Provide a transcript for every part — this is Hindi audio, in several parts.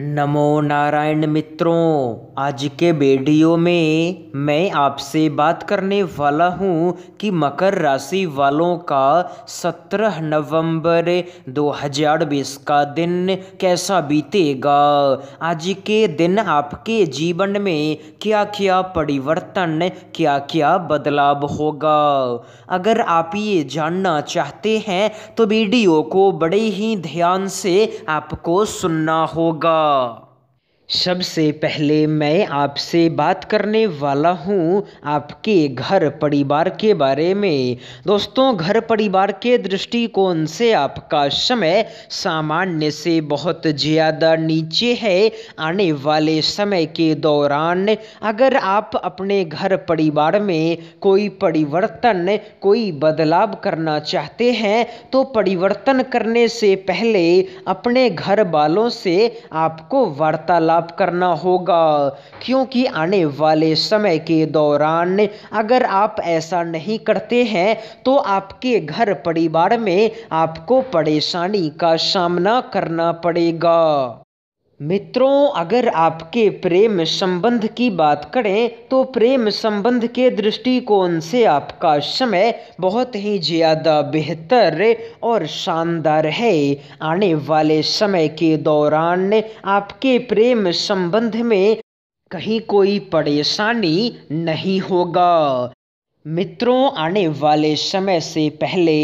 नमो नारायण मित्रों आज के वीडियो में मैं आपसे बात करने वाला हूं कि मकर राशि वालों का 17 नवंबर 2020 का दिन कैसा बीतेगा आज के दिन आपके जीवन में क्या क्या परिवर्तन क्या क्या बदलाव होगा अगर आप ये जानना चाहते हैं तो वीडियो को बड़े ही ध्यान से आपको सुनना होगा 하라 아. सबसे पहले मैं आपसे बात करने वाला हूँ आपके घर परिवार के बारे में दोस्तों घर परिवार के दृष्टिकोण से आपका समय सामान्य से बहुत ज़्यादा नीचे है आने वाले समय के दौरान अगर आप अपने घर परिवार में कोई परिवर्तन कोई बदलाव करना चाहते हैं तो परिवर्तन करने से पहले अपने घर वालों से आपको वार्तालाप प्राप्त करना होगा क्योंकि आने वाले समय के दौरान अगर आप ऐसा नहीं करते हैं तो आपके घर परिवार में आपको परेशानी का सामना करना पड़ेगा मित्रों अगर आपके प्रेम संबंध की बात करें तो प्रेम संबंध के दृष्टिकोण से आपका समय बहुत ही ज़्यादा बेहतर और शानदार है आने वाले समय के दौरान आपके प्रेम संबंध में कहीं कोई परेशानी नहीं होगा मित्रों आने वाले समय से पहले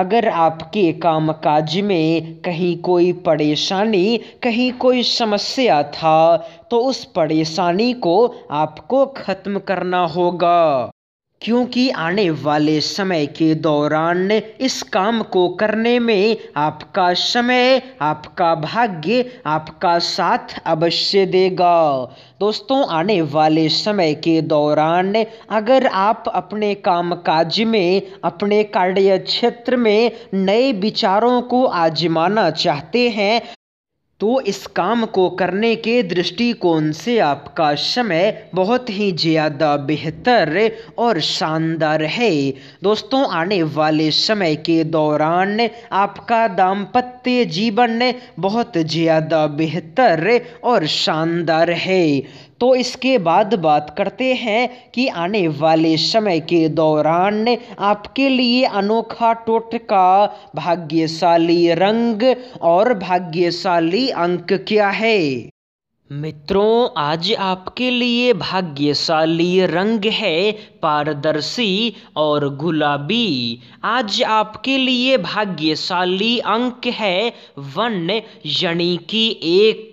अगर आपके कामकाज में कहीं कोई परेशानी कहीं कोई समस्या था तो उस परेशानी को आपको ख़त्म करना होगा क्योंकि आने वाले समय के दौरान इस काम को करने में आपका समय आपका भाग्य आपका साथ अवश्य देगा दोस्तों आने वाले समय के दौरान अगर आप अपने काम काज में अपने कार्य क्षेत्र में नए विचारों को आजमाना चाहते हैं तो इस काम को करने के दृष्टिकोण से आपका समय बहुत ही ज़्यादा बेहतर और शानदार है दोस्तों आने वाले समय के दौरान आपका दाम्पत्य जीवन बहुत ज़्यादा बेहतर और शानदार है तो इसके बाद बात करते हैं कि आने वाले समय के दौरान आपके लिए अनोखा टोटका भाग्यशाली रंग और भाग्यशाली अंक क्या है मित्रों आज आपके लिए भाग्यशाली रंग है पारदर्शी और गुलाबी आज आपके लिए भाग्यशाली अंक है वन यानी कि एक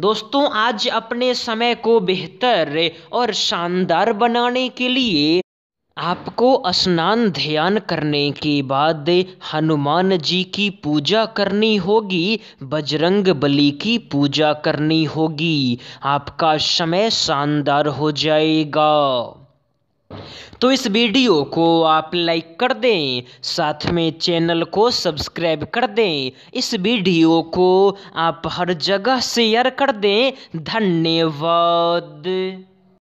दोस्तों आज अपने समय को बेहतर और शानदार बनाने के लिए आपको स्नान ध्यान करने के बाद हनुमान जी की पूजा करनी होगी बजरंग बली की पूजा करनी होगी आपका समय शानदार हो जाएगा तो इस वीडियो को आप लाइक कर दें साथ में चैनल को सब्सक्राइब कर दें इस वीडियो को आप हर जगह शेयर कर दें धन्यवाद